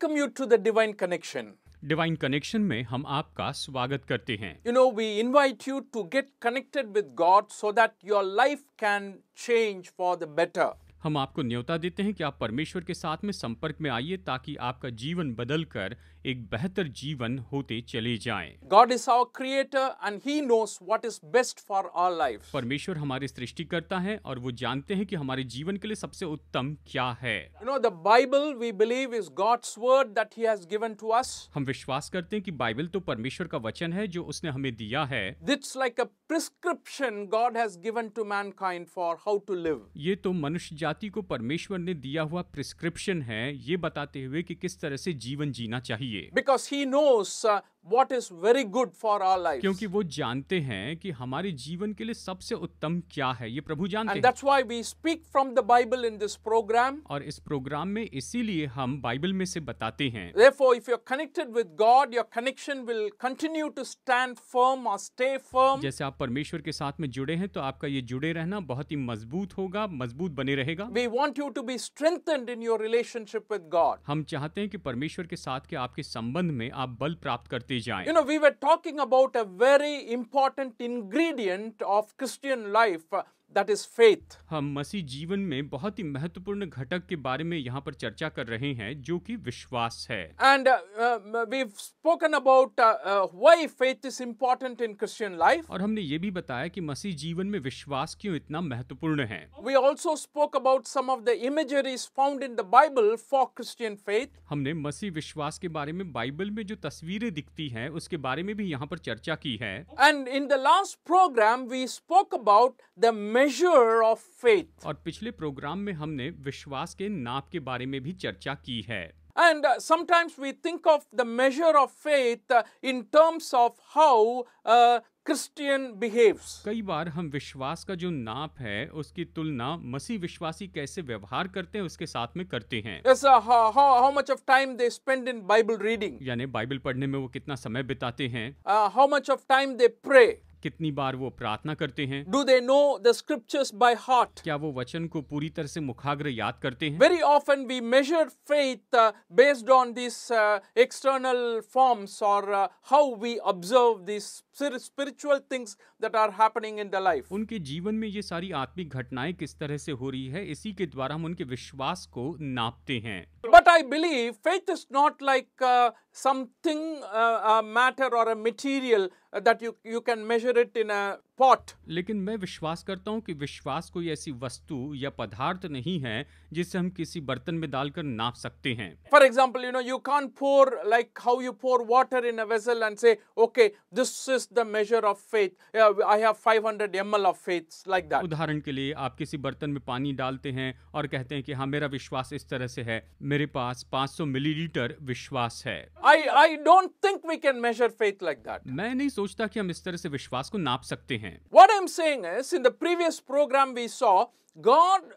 Welcome you to the divine connection divine connection में हम आपका स्वागत करते हैं you know we invite you to get connected with God so that your life can change for the better हम आपको न्योता देते हैं कि आप परमेश्वर के साथ में संपर्क में आइए ताकि आपका जीवन बदल कर एक बेहतर जीवन होते चले जाएं। God is our creator and he knows what is best for our life परमेश्वर हमारे सृष्टिकर्ता है और वो जानते हैं कि हमारे जीवन के लिए सबसे उत्तम क्या है you know the Bible we believe is God's word that he has given to us हम विश्वास करते हैं कि बाइबल तो परमेश्वर का वचन है जो उसने हमें दिया है that's like a prescription God has given to mankind for how to live ये तो मनुष्य जाति को परमेश्वर ने दिया हुआ प्रिस्क्रिप्शन है ये बताते हुए कि किस तरह से जीवन जीना चाहिए लिए because he knows what is very good for our life क्योंकि वो जानते हैं कि हमारे जीवन के लिए सबसे उत्तम क्या है ये प्रभु जानते And we speak from Bible in this programme और इस प्रोग्राम में इसीलिए हम बाइबल में से बताते हैं Therefore, if you're connected with God, your connection will continue to stand firm or stay firm. जैसे आप परमेश्वर के साथ में जुड़े हैं तो आपका ये जुड़े रहना बहुत ही मजबूत होगा मजबूत बने रहेगा We want you to be strengthened in your relationship with God हम चाहते हैं कि परमेश्वर के साथ के आपके संबंध में आप बल प्राप्त करते You know, we were talking about a very important ingredient of Christian life uh, that is faith हम मसीह जीवन में बहुत ही महत्वपूर्ण घटक के बारे में यहाँ पर चर्चा कर रहे हैं जो कि विश्वास है and we spoken about why faith is important in Christian life और हमने ये भी बताया कि मसीह जीवन में विश्वास क्यों इतना महत्वपूर्ण है we also spoke about some of the imageries found in the Bible for Christian faith हमने मसीह विश्वास के बारे में बाइबल में जो तस्वीरें दिखती हैं उसके बारे में भी यहाँ पर चर्चा की है and in the last programme we spoke about the measure of faith और पिछले प्रोग्राम में हमने विश्वास के नाप के बारे में भी चर्चा की है and sometimes we think of the measure of faith in terms of how Christian behaves कई बार हम विश्वास का जो नाप है उसकी तुलना मसी विश्वासी कैसे व्यवहार करते हैं उसके साथ में करते हैं बाइबल uh, यानी बाइबल पढ़ने में वो कितना समय बिताते हैं how much of time they pray कितनी बार वो प्रार्थना करते हैं do they know the scriptures by heart क्या वो वचन को पूरी तरह से मुखाग्र याद करते हैं very often we measure faith based on this external forms और how we observe this spiritual things that are happening in the life उनके जीवन में ये सारी आत्मिक घटनाएं किस तरह से हो रही है इसी के द्वारा हम उनके विश्वास को नापते हैं but I believe faith is not like something, uh, a matter or a material uh, that you, you can measure it in a pot लेकिन मैं विश्वास करता हूँ कि विश्वास कोई ऐसी वस्तु या पदार्थ नहीं है जिसे हम किसी बर्तन में डालकर नाप सकते हैं for example you know you can pour like how you pour water in vessel and say okay this is the measure of faith I have 500 ml of faith like that उदाहरण के लिए आप किसी बर्तन में पानी डालते हैं और कहते हैं कि हाँ मेरा विश्वास इस तरह से है मेरे पास 500 मिलीलीटर विश्वास है I I don't think we can measure faith like that मैं नहीं सोचता कि हम इस तरह से विश्वास को नाप सकते हैं हैं What I'm saying is in the previous program we saw God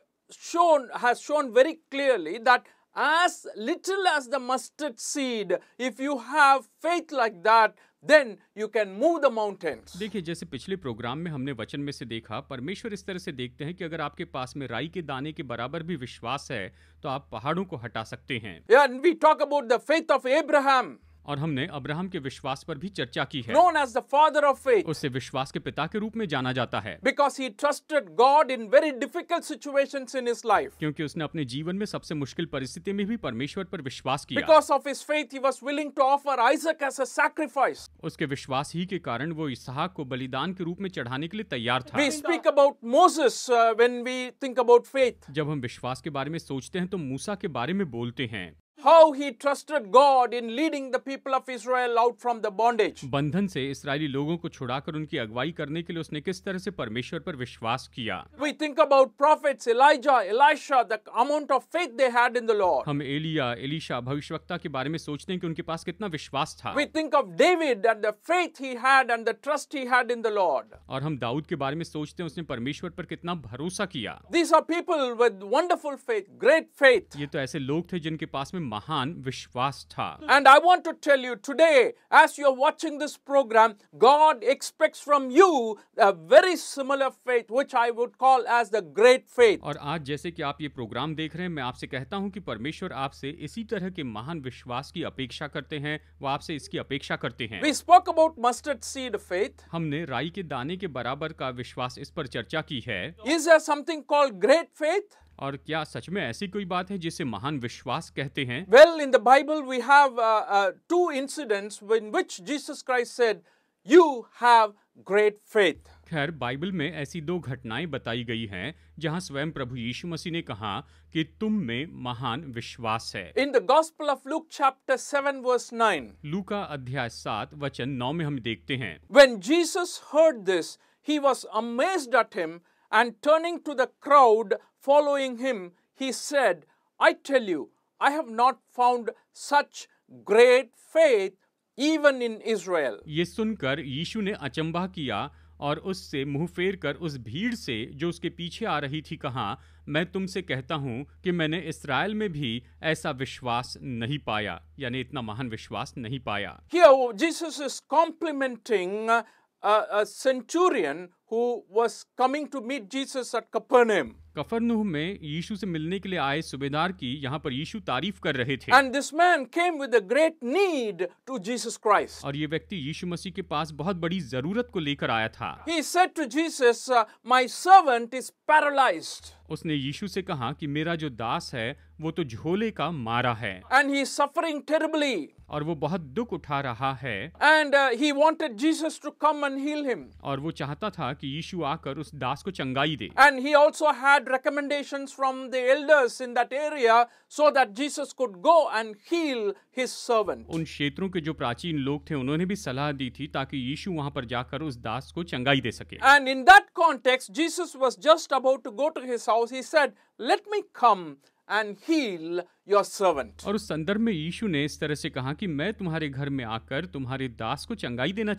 shown has shown very clearly that as little as the mustard seed if you have faith like that then you can move the mountains देखिए जैसे पिछले programme में हमने वचन में से देखा परमेश्वर इस तरह से देखते हैं कि अगर आपके पास में राई के दाने के बराबर भी विश्वास है तो आप पहाड़ों को हटा सकते हैं yeah, and we talk about the faith of Abraham. और हमने अब्राहम के विश्वास पर भी चर्चा की है known as the father of faith उसे विश्वास के पिता के रूप में जाना जाता है because he trusted God in very difficult situation in his life क्योंकि उसने अपने जीवन में सबसे मुश्किल परिस्थिति में भी परमेश्वर पर विश्वास किया because of his faith he was willing to offer Isaac as a sacrifice उसके विश्वास ही के कारण वो इसहाक को बलिदान के रूप में चढ़ाने के लिए तैयार था speak about Moses when we think about faith जब हम विश्वास के बारे में सोचते हैं तो मूसा के बारे में बोलते हैं how he trusted God in leading the people of Israel out from the bondage. बंधन से इस्राएली लोगों को छुड़ाकर उनकी अगुवाई करने के लिए उसने किस तरह से परमेश्वर पर विश्वास किया We think about prophets Elijah, Elisha, the amount of faith they had in the Lord. हम एलिया, एलिशा भविष्यवक्ता के बारे में सोचते हैं कि उनके पास कितना विश्वास था We think of David and the faith he had and the trust he had in the Lord. और हम दाऊद के बारे में सोचते हैं उसने परमेश्वर पर कितना भरोसा किया These are people with wonderful faith, great faith. ये तो ऐसे लोग थे जिनके पास में महान विश्वास था and I want to tell you today as you are watching this programme God expect from you a very similar faith which I would call as the great faith और आज जैसे कि आप ये प्रोग्राम देख रहे हैं मैं आपसे कहता हूँ कि परमेश्वर आपसे इसी तरह के महान विश्वास की अपेक्षा करते हैं वो आपसे इसकी अपेक्षा करते हैं we spoke about mustard seed faith हमने राई के दाने के बराबर का विश्वास इस पर चर्चा की है is a something called great faith और क्या सच में ऐसी कोई बात है जिसे महान विश्वास कहते हैं well in the Bible we have two incidents in which Jesus Christ said you have great faith खैर बाइबल में ऐसी दो घटनाएं बताई गई हैं जहां स्वयं प्रभु यीशु मसीह ने कहा कि तुम में महान विश्वास है in the Gospel of Luke chapter 7 verse 9 लूका अध्याय 7 वचन 9 में हम देखते हैं when Jesus heard this he was amazed at him and turning to the crowd following him, he said, I tell you, I have not found such great faith even in Israel. ये सुनकर यीशु ने अचंभा किया और उससे मुंह फेर कर उस भीड़ से जो उसके पीछे आ रही थी कहा मैं तुमसे कहता हूँ कि मैंने इसराइल में भी ऐसा विश्वास नहीं पाया यानी इतना महान विश्वास नहीं पाया कॉम्प्लीमेंटिंग कफरनहूम में यीशु से मिलने के लिए आए सुबेदार की यहाँ पर यीशु तारीफ कर रहे थे and this man came with a great need to Jesus Christ और ये व्यक्ति यीशु मसीह के पास बहुत बड़ी जरूरत को लेकर आया था he said to Jesus my servant is paralysed उसने यीशु से कहा कि मेरा जो दास है वो तो झोले का मारा है एंड ही सफरिंग टेरिबली और वो बहुत दुख उठा रहा है and he wanted Jesus to come and heal him और वो चाहता था कि यीशु आकर उस दास को चंगाई दे and he also had had recommendations from the elders in that area so that Jesus could go and heal his servant. उन क्षेत्रों के जो प्राचीन लोग थे उन्होंने भी सलाह दी थी ताकि यीशु वहां पर जाकर उस दास को चंगाई दे सके. And in that context Jesus was just about to go to his house. He said, "Let me come and heal your servant. और उस संदर्भ में यीशु ने इस तरह से कहा कि मैं तुम्हारे घर में आकर तुम्हारे दास को चंगाई देना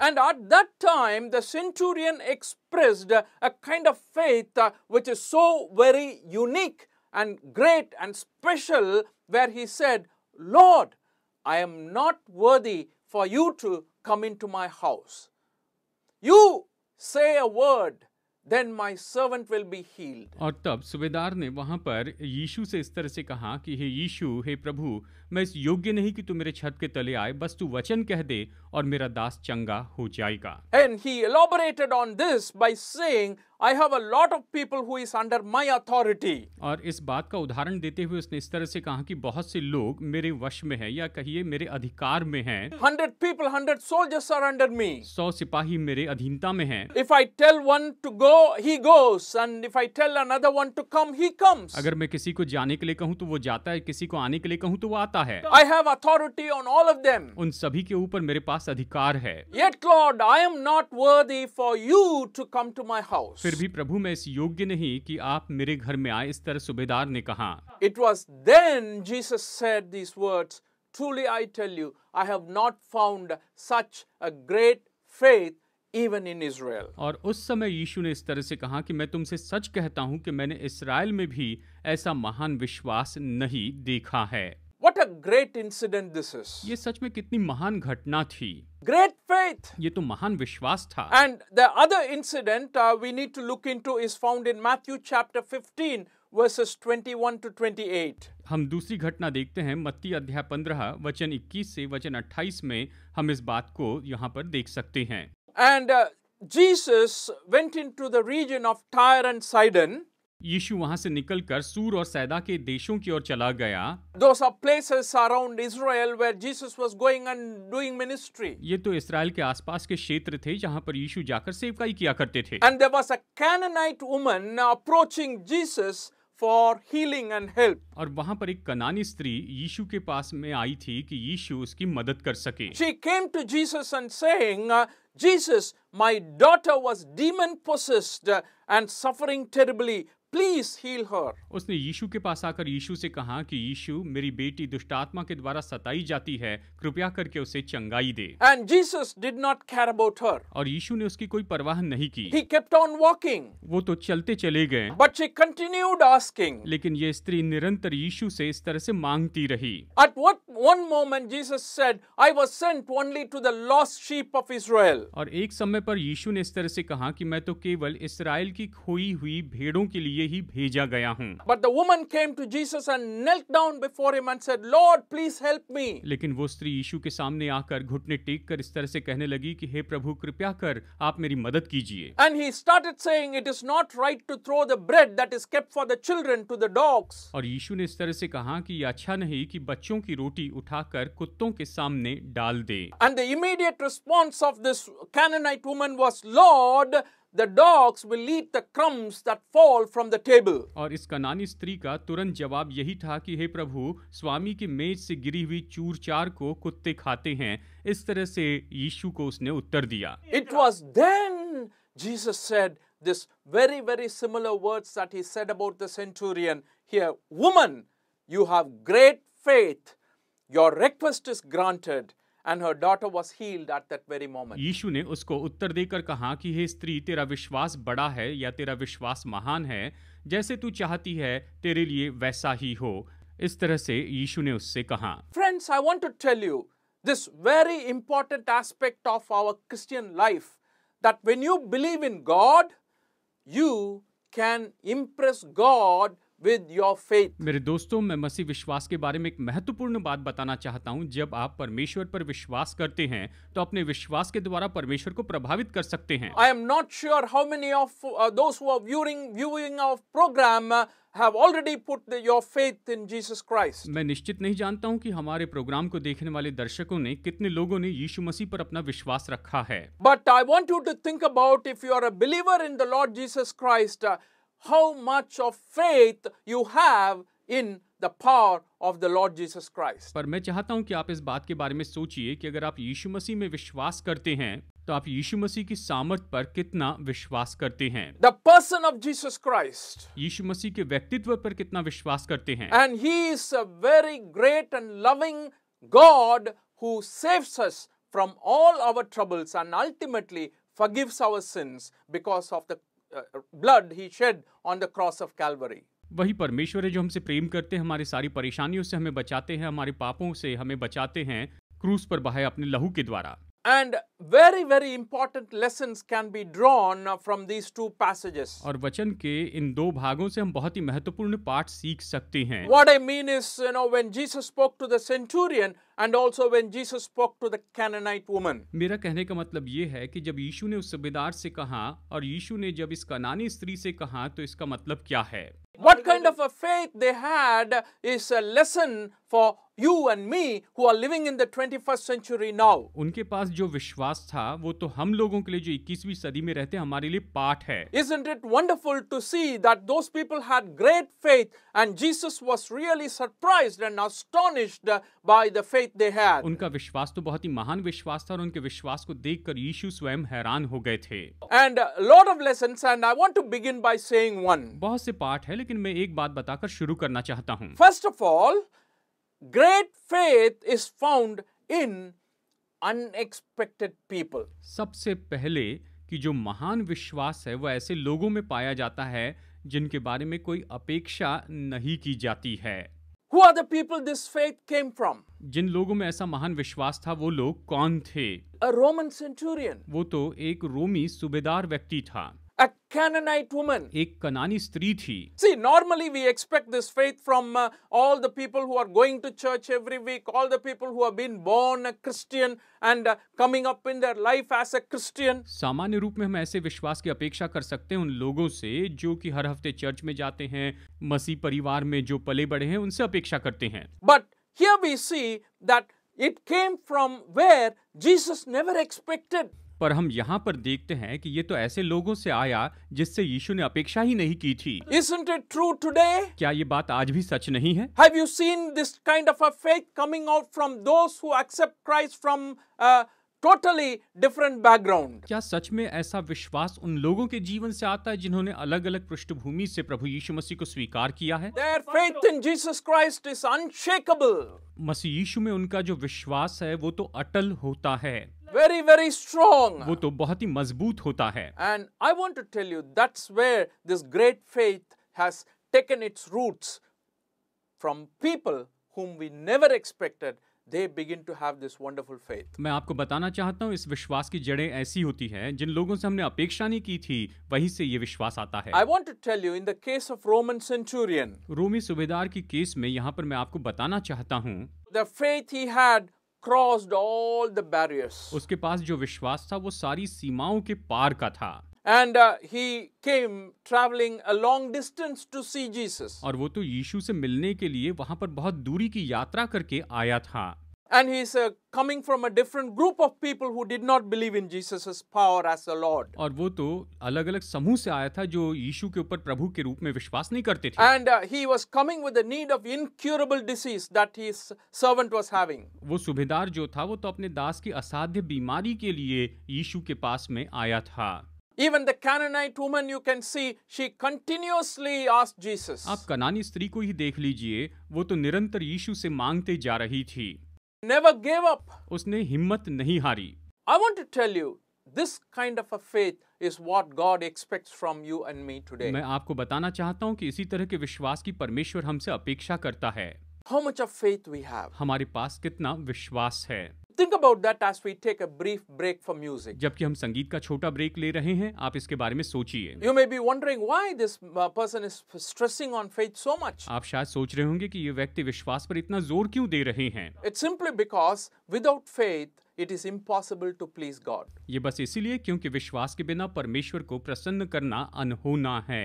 And at that time the centurion expressed a kind of faith uh, which is so very unique and great and special where he said, Lord, I am not worthy for you to come into my house. You say a word then my servant will be healed. और तब सुबेदार ने वहां पर यीशु से इस तरह से कहा कि हे यीशु हे प्रभु मैं इस योग्य नहीं कि तू मेरे छत के तले आए बस तू वचन कह दे और मेरा दास चंगा हो जाएगा and he elaborated on this by saying I have a lot of people who is under my authority और इस बात का उदाहरण देते हुए उसने इस तरह से कहा कि बहुत से लोग मेरे वश में हैं या कहिए मेरे अधिकार में हैं 100 people 100 soldiers are under me 100 सिपाही मेरे अधीनता में हैं if I tell one to go he goes and if I tell another one to come he comes अगर मैं किसी को जाने के लिए कहूं तो वो जाता है किसी को आने के लिए कहूं तो वो आता करता है I have authority on all of them उन सभी के ऊपर मेरे पास अधिकार है yet Lord I am not worthy for you to come to my house फिर भी प्रभु मैं इस योग्य नहीं कि आप मेरे घर में आए इस तरह सुबेदार ने कहा it was then Jesus said this words truly I tell you, I have not found such a great faith even in Israel. और उस समय यीशु ने इस तरह से कहा कि मैं तुमसे सच कहता हूँ कि मैंने इसराइल में भी ऐसा महान विश्वास नहीं देखा है What a great incident this is. ये सच में कितनी महान घटना थी. Great faith. ये तो महान विश्वास था. And the other incident uh, we need to look into is found in Matthew chapter 15 verses 21 to 28. हम दूसरी घटना देखते हैं मत्ती अध्याय 15 वचन 21 से वचन 28 में हम इस बात को यहाँ पर देख सकते हैं. And uh, Jesus went into the region of Tyre and Sidon. यीशु वहां से निकलकर सूर और सैदा के देशों की ओर चला गया ये तो इसराइल के आसपास के क्षेत्र थे जहां पर यीशु जाकर सेवकाई किया करते थे and there was a help और वहां पर एक कनानी स्त्री यीशु के पास में आई थी कि यीशु उसकी मदद कर सके she came to Jesus and saying Jesus my daughter was demon possessed and suffering terribly please heal her उसने यीशु के पास आकर यीशु से कहा कि यीशु मेरी बेटी दुष्टात्मा के द्वारा सताई जाती है कृपया करके उसे चंगाई दे and Jesus did not care about her और यीशु ने उसकी कोई परवाह नहीं की ही केप्ट ऑन वॉकिंग वो तो चलते चले गए बट शी कंटिन्यूड आस्किंग लेकिन ये स्त्री निरंतर यीशु से इस तरह से मांगती रही at what one moment Jesus said I was sent only to the lost sheep of Israel और एक समय पर यीशु ने इस तरह से कहा कि मैं तो केवल इसराइल की खोई हुई भेड़ों के लिए लिए ही भेजा गया हूँ but woman came to Jesus down before Lord please help me लेकिन वो स्त्री यीशु के सामने आकर घुटने टेक कर इस तरह से कहने लगी कि हे प्रभु कृपया कर आप मेरी मदद कीजिए and he started saying it is not right to throw the bread that is kept for to the dogs और यीशु ने इस तरह से कहा कि अच्छा नहीं कि बच्चों की रोटी उठाकर कुत्तों के सामने डाल दे and the immediate response of this Canaanite woman was Lord the dogs will eat the crumbs that fall from the table. और इस कनानी स्त्री का तुरंत जवाब यही था कि हे प्रभु स्वामी की मेज से गिरी हुई चूरचार को कुत्ते खाते हैं इस तरह से यीशु को उसने उत्तर दिया It was then Jesus said this very very similar words that he said about the centurion here woman you have great faith your request is granted and her daughter was healed at that very moment. यीशु ने उसको उत्तर देकर कहा कि हे स्त्री तेरा विश्वास बड़ा है या तेरा विश्वास महान है जैसे तू चाहती है तेरे लिए वैसा ही हो इस तरह से यीशु ने उससे कहा friends I want to tell you this very important aspect of our Christian life that when you believe in God you can impress God with your faith मेरे दोस्तों मैं मसीह विश्वास के बारे में एक महत्वपूर्ण बात बताना चाहता हूँ जब आप परमेश्वर पर विश्वास करते हैं तो अपने विश्वास के द्वारा परमेश्वर को प्रभावित कर सकते हैं I am not sure how many of those viewing of programme have already put the, your faith in Jesus Christ. मैं निश्चित नहीं जानता हूं कि हमारे प्रोग्राम को देखने वाले दर्शकों ने कितने लोगों ने यीशु मसीह पर अपना विश्वास रखा है but I want you to think about if you are a believer in the Lord Jesus Christ how much of faith you have in the power of the Lord Jesus Christ पर मैं चाहता हूं कि आप इस बात के बारे में सोचिए कि अगर आप यीशु मसीह में विश्वास करते हैं तो आप यीशु मसीह की सामर्थ पर कितना विश्वास करते हैं the person of Jesus Christ यीशु मसीह के व्यक्तित्व पर कितना विश्वास करते हैं and he is a very great and loving God who saves us from all our troubles and ultimately forgives our sins because of the blood he shed on the cross of Calvary वही परमेश्वर है जो हमसे प्रेम करते हैं हमारी सारी परेशानियों से हमें बचाते हैं हमारे पापों से हमें बचाते हैं क्रूस पर बहाए अपने लहू के द्वारा And very very important lessons can be drawn from these two passages. और वचन के इन दो भागों से हम बहुत ही महत्वपूर्ण पाठ सीख सकते हैं. What I mean is, you know, when Jesus spoke to the centurion and also when Jesus spoke to the Canaanite woman. मेरा कहने का मतलब ये है कि जब यीशु ने उस सुबेदार से कहा और यीशु ने जब इस कनानी स्त्री से कहा तो इसका मतलब क्या है? What kind of a faith they had is a lesson for you and me who are living in the 21st century now. उनके पास जो विश्वास था वो तो हम लोगों के लिए जो 21वीं सदी में रहते हैं हमारे लिए पाठ है. Isn't it wonderful to see that those people had great faith and Jesus was really surprised and astonished by the faith they had. उनका विश्वास तो बहुत ही महान विश्वास था और उनके विश्वास को देखकर यीशु स्वयं हैरान हो गए थे. And a lot of lessons and I want to begin by saying one. बहुत से पाठ है लेकिन मैं एक बात बताकर शुरू करना चाहता हूँ. of all great faith is found in unexpected people सबसे पहले कि जो महान विश्वास है वह ऐसे लोगों में पाया जाता है जिनके बारे में कोई अपेक्षा नहीं की जाती है Who are the people this faith came from? जिन लोगों में ऐसा महान विश्वास था वो लोग कौन थे A Roman centurion. वो तो एक रोमी सूबेदार व्यक्ति था a Canaanite woman. एक कनानी स्त्री थी. See, normally we expect this faith from uh, all the people who are going to church every week, all the people who have been born a Christian and uh, coming up in their life as a Christian. सामान्य रूप में हम ऐसे विश्वास की अपेक्षा कर सकते हैं उन लोगों से जो कि हर हफ्ते चर्च में जाते हैं, मसीह परिवार में जो पले बड़े हैं, उनसे अपेक्षा करते हैं. But here we see that it came from where Jesus never expected. पर हम यहाँ पर देखते हैं कि ये तो ऐसे लोगों से आया जिससे यीशु ने अपेक्षा ही नहीं की थी Isn't it true today? क्या ये बात आज भी सच नहीं है Have you seen this kind of a faith coming out from those who accept Christ from uh, totally different background? क्या सच में ऐसा विश्वास उन लोगों के जीवन से आता है जिन्होंने अलग अलग पृष्ठभूमि से प्रभु यीशु मसीह को स्वीकार किया है Their faith in Jesus Christ is unshakable. मसीह यीशु में उनका जो विश्वास है वो तो अटल होता है वेरी वेरी स्ट्रॉन्ग वो तो बहुत ही मजबूत होता है and I want to tell you that's where this great faith has taken its roots from people whom we never expected they begin to have this wonderful faith मैं आपको बताना चाहता हूँ इस विश्वास की जड़ें ऐसी होती हैं जिन लोगों से हमने अपेक्षा नहीं की थी वहीं से ये विश्वास आता है I want to tell you in the case of Roman centurion रोमी सुबेदार की केस में यहाँ पर मैं आपको बताना चाहता हूँ the faith he had crossed all the barriers. uske paas jo vishwas tha wo sari सीमाओं ke paar ka tha And uh, he came traveling a long distance to see Jesus. aur wo to yeshu se milne ke liye wahan par bahut duri ki yatra karke aaya tha and he's uh, coming from a different group of people who did not believe in Jesus's power as a Lord. और वो तो अलग-अलग समूह से आया था जो यीशु के ऊपर प्रभु के रूप में विश्वास नहीं करते थे. And uh, he was coming with the need of incurable disease that his servant was having. वो सुबेदार जो था वो तो अपने दास की असाध्य बीमारी के लिए यीशु के पास में आया था. Even the Canaanite woman you can see, she continuously asked Jesus. आप कनानी स्त्री को ही देख लीजिए, वो तो निरंतर यीशु से मांगते जा रही थी. never gave up. उसने हिम्मत नहीं हारी. I want to tell you, this kind of a faith is what God expects from you and me today. मैं आपको बताना चाहता हूँ कि इसी तरह के विश्वास की परमेश्वर हमसे अपेक्षा करता है. How much of faith we have? हमारे पास कितना विश्वास है? think about that as we take a brief break for music. जबकि हम संगीत का छोटा ब्रेक ले रहे हैं आप इसके बारे में सोचिए You may be wondering why this person is stressing on faith so much. आप शायद सोच रहे होंगे कि ये व्यक्ति विश्वास पर इतना जोर क्यों दे रहे हैं It's simply because without faith it is impossible to please God. ये बस इसीलिए क्योंकि विश्वास के बिना परमेश्वर को प्रसन्न करना अनहोना है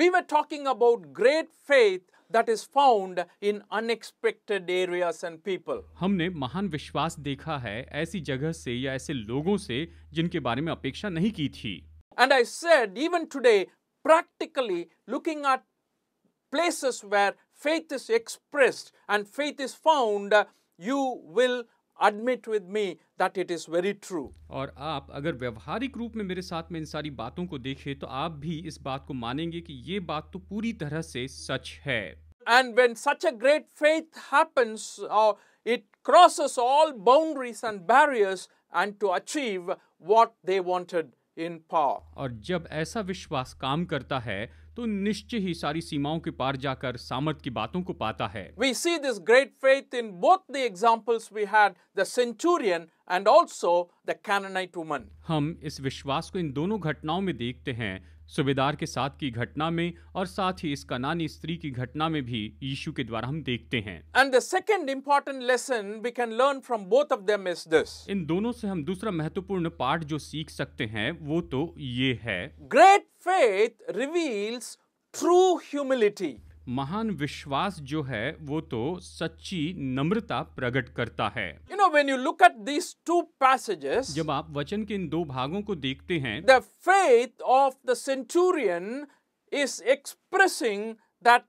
We were talking about great faith that is found in unexpected areas and people. हमने महान विश्वास देखा है ऐसी जगह से या ऐसे लोगों से जिनके बारे में अपेक्षा नहीं की थी. And I said even today practically looking at places where faith is expressed and faith is found you will admit with me that it is very true. और आप अगर व्यवहारिक रूप में मेरे साथ में इन सारी बातों को देखें तो आप भी इस बात को मानेंगे कि ये बात तो पूरी तरह से सच है And when such a great faith happens, uh, it crosses all boundaries and barriers and to achieve what they wanted in power. और जब ऐसा विश्वास काम करता है तो निश्चय ही सारी सीमाओं के पार जाकर सामर्थ की बातों को पाता है we see this great faith in both the examples we had the centurion and also the Canaanite woman हम इस विश्वास को इन दोनों घटनाओं में देखते हैं सुबेदार के साथ की घटना में और साथ ही इस कनानी स्त्री की घटना में भी यीशु के द्वारा हम देखते हैं and the second important lesson we can learn from both of them is this इन दोनों से हम दूसरा महत्वपूर्ण पाठ जो सीख सकते हैं वो तो ये है great faith reveals true humility. महान विश्वास जो है वो तो सच्ची नम्रता प्रकट करता है you know when you look at these two passages जब आप वचन के इन दो भागों को देखते हैं the faith of the centurion is expressing that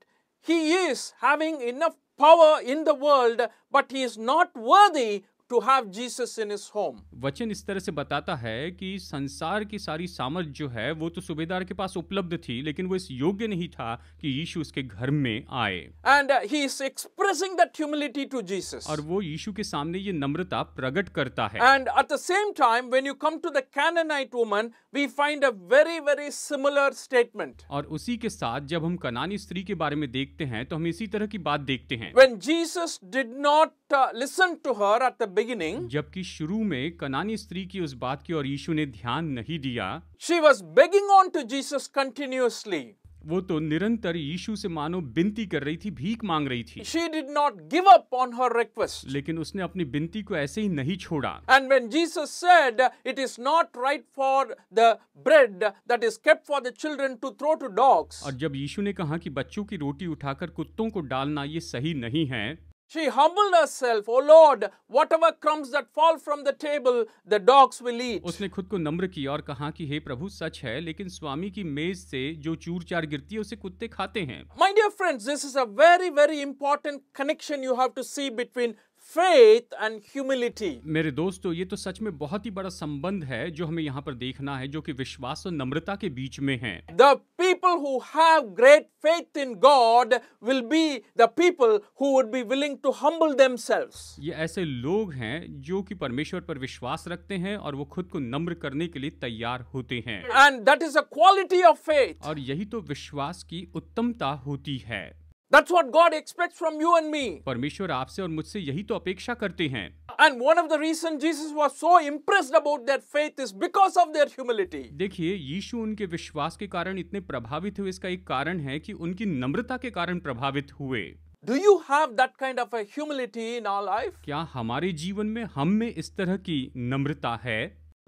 he is having enough power in the world but he is not worthy to have Jesus in his home. वचन इस तरह से बताता है कि संसार की सारी सामर्थ जो है वो तो सुबेदार के पास उपलब्ध थी लेकिन वो इस योग्य नहीं था कि यीशु उसके घर में आए and he is expressing that humility to Jesus और वो यीशु के सामने ये नम्रता प्रकट करता है and at the same time when you come to the Canaanite woman we find a very very similar statement और उसी के साथ जब हम कनानी स्त्री के बारे में देखते हैं तो हम इसी तरह की बात देखते हैं when Jesus did not listen to her at the beginning जबकि शुरू में कनानी स्त्री की उस बात की और यीशु ने ध्यान नहीं दिया she was begging on to Jesus continuously वो तो निरंतर यीशु से मानो बिनती कर रही थी भीख मांग रही थी she did not give up on her request लेकिन उसने अपनी बिनती को ऐसे ही नहीं छोड़ा and when Jesus said it is not right for the bread that is kept for the children to throw to dogs और जब यीशु ने कहा कि बच्चों की रोटी उठाकर कुत्तों को डालना ये सही नहीं है She humbled herself, oh Lord, whatever crumbs that fall from the table, the dogs will eat. उसने खुद को नम्र किया और कहा कि हे प्रभु सच है लेकिन स्वामी की मेज से जो चूर चार गिरती है उसे कुत्ते खाते हैं My dear friends, this is a very very important connection you have to see between faith and humility मेरे दोस्तों ये तो सच में बहुत ही बड़ा संबंध है जो हमें यहाँ पर देखना है जो कि विश्वास और नम्रता के बीच में है the people who have great faith in God will be the people who would be willing to humble themselves ये ऐसे लोग हैं जो कि परमेश्वर पर विश्वास रखते हैं और वो खुद को नम्र करने के लिए तैयार होते हैं and that is a quality of faith और यही तो विश्वास की उत्तमता होती है That's what God expects from you and me. परमेश्वर आपसे और मुझसे यही तो अपेक्षा करते हैं. And one of the reason Jesus was so impressed about their faith is because of their humility. देखिए यीशु उनके विश्वास के कारण इतने प्रभावित हुए इसका एक कारण है कि उनकी नम्रता के कारण प्रभावित हुए. Do you have that kind of a humility in our life? क्या हमारे जीवन में हम में इस तरह की नम्रता है?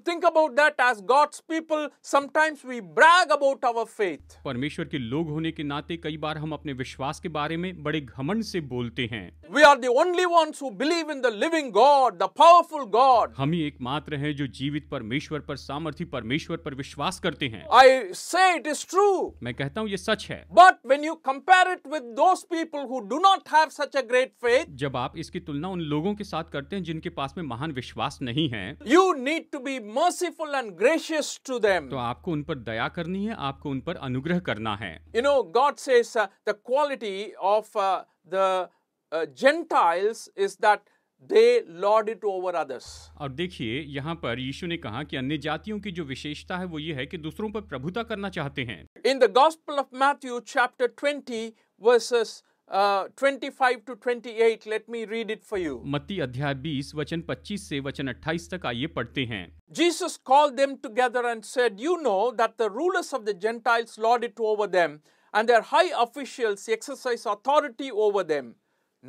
think about that as God's people. Sometimes we brag about our faith. परमेश्वर के लोग होने के नाते कई बार हम अपने विश्वास के बारे में बड़े घमंड से बोलते हैं. We are the only ones who believe in the living God, the powerful God. हम ही एकमात्र हैं जो जीवित परमेश्वर पर सामर्थी परमेश्वर पर विश्वास करते हैं. I say it is true. मैं कहता हूँ ये सच है. But when you compare it with those people who do not have such a great faith. जब आप इसकी तुलना उन लोगों के साथ करते हैं जिनके पास में महान विश्वास नहीं है. You need to be merciful and gracious to them. तो आपको उन पर दया करनी है आपको उन पर अनुग्रह करना है You know, God says uh, the quality of uh, the uh, Gentiles is that they lord it over others. और देखिए यहाँ पर यीशु ने कहा कि अन्य जातियों की जो विशेषता है वो ये है कि दूसरों पर प्रभुता करना चाहते हैं In the Gospel of Matthew chapter 20 verses uh, 25 to 28 let me read it for you मत्ती अध्याय 20 वचन 25 से वचन 28 तक आइए पढ़ते हैं Jesus called them together and said you know that the rulers of the Gentiles lord it over them and their high officials exercise authority over them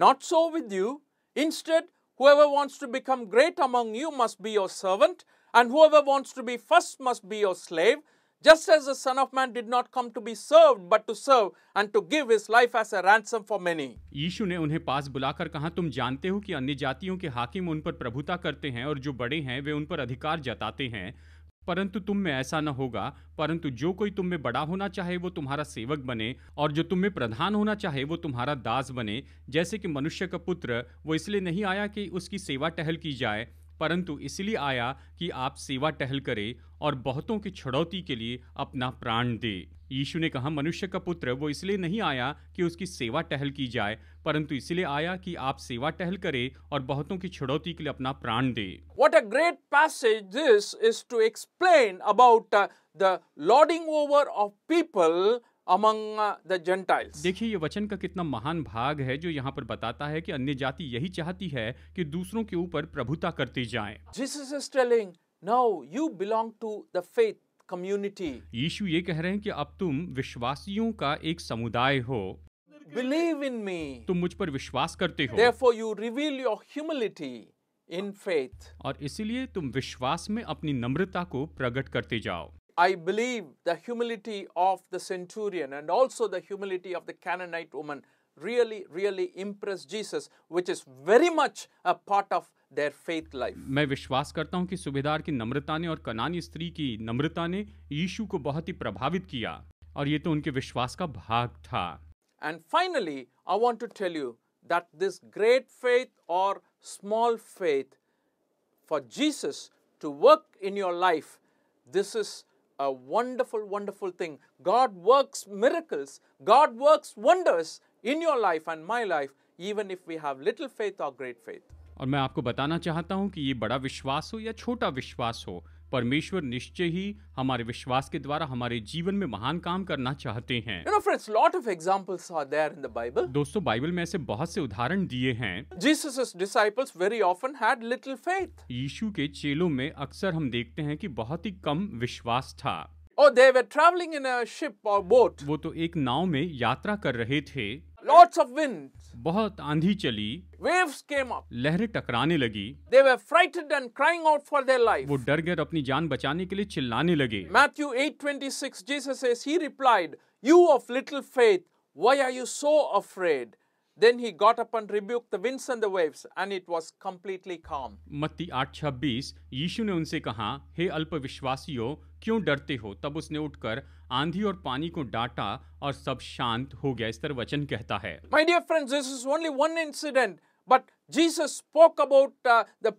not so with you instead whoever wants to become great among you must be your servant and whoever wants to be first must be your slave Just as the Son of Man did not come to be served, but to serve and to give his life as a ransom for many. यीशु ने उन्हें पास बुलाकर कहा तुम जानते हो कि अन्य जातियों के हाकिम उन पर प्रभुता करते हैं और जो बड़े हैं वे उन पर अधिकार जताते हैं परंतु तुम में ऐसा न होगा परंतु जो कोई तुम में बड़ा होना चाहे वो तुम्हारा सेवक बने और जो तुम में प्रधान होना चाहे वो तुम्हारा दास बने जैसे कि मनुष्य का पुत्र वो इसलिए नहीं आया कि उसकी सेवा टहल की जाए परंतु इसलिए आया कि आप सेवा टहल करें और बहुतों की छड़ौती के लिए अपना प्राण दे यीशु ने कहा मनुष्य का पुत्र वो इसलिए नहीं आया कि उसकी सेवा टहल की जाए परंतु इसलिए आया कि आप सेवा टहल करें और बहुतों की छड़ौती के लिए अपना प्राण दे what a great passage this is to explain about the lording over of people among uh, the Gentiles. देखिए ये वचन का कितना महान भाग है जो यहाँ पर बताता है कि अन्य जाति यही चाहती है कि दूसरों के ऊपर प्रभुता करते जाएं। जिस is telling Now you belong to the faith community. यीशु ये कह रहे हैं कि अब तुम विश्वासियों का एक समुदाय हो Believe in me. तुम मुझ पर विश्वास करते हो Therefore you reveal your humility in faith. और इसीलिए तुम विश्वास में अपनी नम्रता को प्रकट करते जाओ I believe the humility of the centurion and also the humility of the Canaanite woman really, really impressed Jesus, which is very much a part of their faith life. मैं विश्वास करता हूं कि सुबेदार की नम्रता ने और कनानी स्त्री की नम्रता ने यीशु को बहुत ही प्रभावित किया और ये तो उनके And finally, I want to tell you that this great faith or small faith for Jesus to work in your life, this is a wonderful, wonderful thing. God works miracles, God works wonders in your life and my life, even if we have little faith or great faith. और मैं आपको बताना चाहता हूँ कि ये बड़ा विश्वास हो या छोटा विश्वास हो परमेश्वर निश्चय ही हमारे विश्वास के द्वारा हमारे जीवन में महान काम करना चाहते हैं you know, friends, lot of examples are there in the Bible. दोस्तों बाइबल में ऐसे बहुत से उदाहरण दिए हैं Jesus' disciples very often had little faith. यीशु के चेलों में अक्सर हम देखते हैं कि बहुत ही कम विश्वास था Oh, they were traveling in a ship or boat. वो तो एक नाव में यात्रा कर रहे थे Lots of wind. बहुत आंधी चली Waves came up. लहरें टकराने लगी They were frightened and crying out for their life. वो डर गए और अपनी जान बचाने के लिए चिल्लाने लगे Matthew 8:26 Jesus says he replied, "You of little faith, why are you so afraid?" Then he got up and rebuked the winds and the waves, and it was completely calm. मत्ती 8:26 यीशु ने उनसे कहा, हे अल्पविश्वासियों, क्यों डरते हो? तब उसने उठकर आंधी और पानी को डांटा और सब शांत हो गया। इस तरह वचन कहता है. My dear friends, this is only one incident But Jesus spoke about uh, the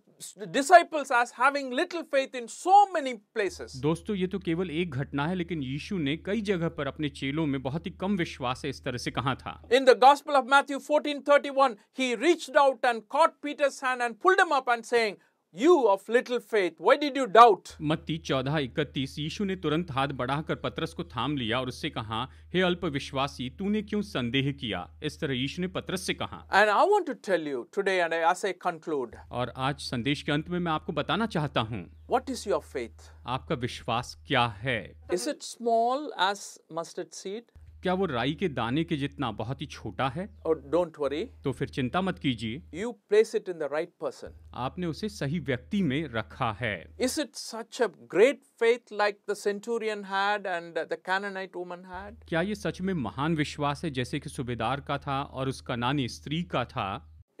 disciples as having little faith in so many places. दोस्तों ये तो केवल एक घटना है लेकिन यीशु ने कई जगह पर अपने चेलों में बहुत ही कम विश्वास है इस तरह से कहा था. In the Gospel of Matthew 14:31, he reached out and caught Peter's hand and pulled him up and saying, you of little faith why did you doubt मत्ती चौदह इकतीस यीशु ने तुरंत हाथ बढ़ाकर पतरस को थाम लिया और उससे कहा हे अल्प विश्वासी तूने क्यों संदेह किया इस तरह यीशु ने पतरस से कहा and I want to tell you today and I conclude और आज संदेश के अंत में मैं आपको बताना चाहता हूँ वट इज योर फेथ आपका विश्वास क्या है is it small as mustard seed क्या वो राई के दाने के जितना बहुत ही छोटा है और डोंट वरी तो फिर चिंता मत कीजिए you place it in the right person आपने उसे सही व्यक्ति में रखा है is it such a great faith like the centurion had and the Canaanite woman had क्या ये सच में महान विश्वास है जैसे कि सुबेदार का था और उसका नानी स्त्री का था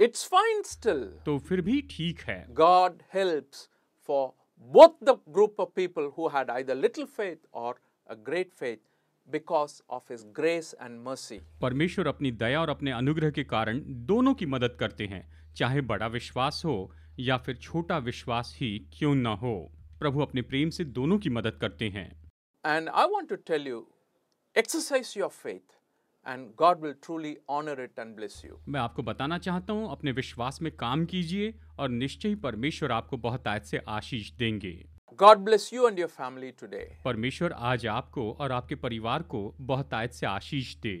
इट्स फाइन स्टिल तो फिर भी ठीक है God helps for both the group of people who had either little faith और a great faith because of his grace and mercy. परमेश्वर अपनी दया और अपने अनुग्रह के कारण दोनों की मदद करते हैं चाहे बड़ा विश्वास हो या फिर छोटा विश्वास ही क्यों ना हो प्रभु अपने प्रेम से दोनों की मदद करते हैं and I want to tell you exercise your faith and God will truly honour it and bless you मैं आपको बताना चाहता हूँ अपने विश्वास में काम कीजिए और निश्चय परमेश्वर आपको बहुत आयत से आशीष देंगे God bless you and your family today परमेश्वर आज आपको और आपके परिवार को बहुतायत से आशीष दे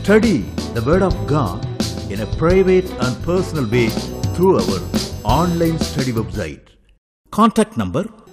Study the Word of God in a private and personal way through our online study website. Contact number